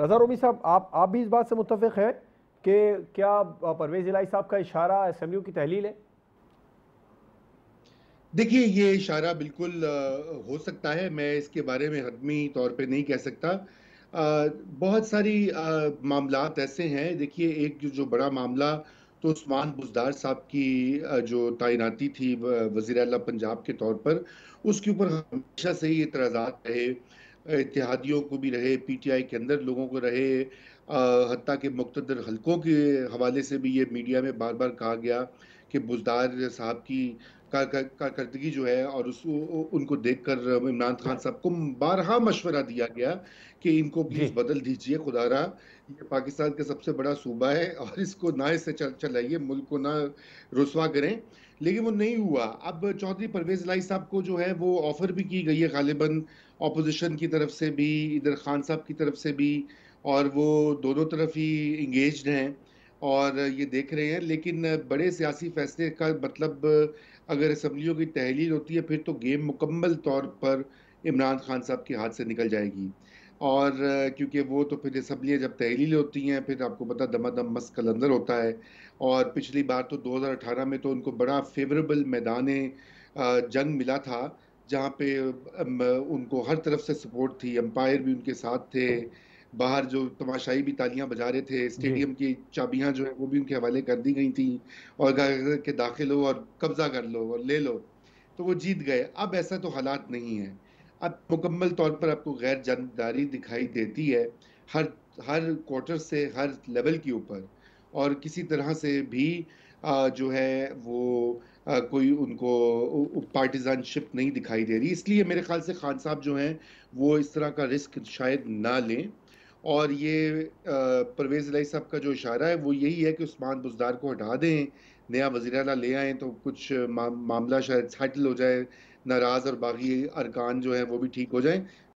रजा रोमी साहब आप आप भी इस बात से मुतफ़ हैं कि क्या परवेज़ इलाई साहब का इशारा असम्बलियों की तहलील है देखिए ये इशारा बिल्कुल हो सकता है मैं इसके बारे में हतमी तौर पे नहीं कह सकता आ, बहुत सारी मामला ऐसे हैं देखिए एक जो, जो बड़ा मामला तो उस्मान बुजदार साहब की जो तैनाती थी वजीर अल पंजाब के तौर पर उसके ऊपर हमेशा से ही इतराज़ात रहे इतिहादियों को भी रहे पीटीआई के अंदर लोगों को रहे हती के मुख्तर हलकों के हवाले से भी ये मीडिया में बार बार कहा गया कि बुजदार साहब की कारकर्दगी जो है और उस उनको देखकर इमरान खान साहब को बारहा मशवरा दिया गया कि इनको प्लीज बदल दीजिए खुदारा ये पाकिस्तान का सबसे बड़ा सूबा है और इसको ना इससे चलाइए मुल्क को ना रसवा करें लेकिन वो नहीं हुआ अब चौधरी परवेज लाई साहब को जो है वो ऑफर भी की गई है गालिबा अपोजिशन की तरफ से भी इधर खान साहब की तरफ से भी और वो दोनों तरफ ही इंगेज हैं और ये देख रहे हैं लेकिन बड़े सियासी फैसले का मतलब अगर असम्बलियों की तहलील होती है फिर तो गेम मुकम्मल तौर पर इमरान खान साहब के हाथ से निकल जाएगी और क्योंकि वो तो फिर असम्बलियाँ जब तहलील होती हैं फिर आपको पता दम मस्त कलंदर होता है और पिछली बार तो 2018 में तो उनको बड़ा फेवरेबल मैदान जंग मिला था जहाँ पे उनको हर तरफ से सपोर्ट थी अम्पायर भी उनके साथ थे बाहर जो तमाशाई भी तालियां बजा रहे थे स्टेडियम की चाबियां जो है वो भी उनके हवाले कर दी गई थी और के दाखिल हो और कब्जा कर लो और ले लो तो वो जीत गए अब ऐसा तो हालात नहीं है अब मुकम्मल तौर पर आपको गैर जानदारी दिखाई देती है हर हर क्वार्टर से हर लेवल के ऊपर और किसी तरह से भी आ, जो है वो आ, कोई उनको पार्टीजानशिप नहीं दिखाई दे रही इसलिए मेरे ख्याल से खान साहब जो हैं वो इस तरह का रिस्क शायद ना लें और ये परवेज़ लाई साहब का जो इशारा है वो यही है कि उस्मान बुजदार को हटा दें नया वजी अल ले आए तो कुछ मामला शायद सेटल हो जाए नाराज़ और बाकी अरकान जो है वो भी ठीक हो जाए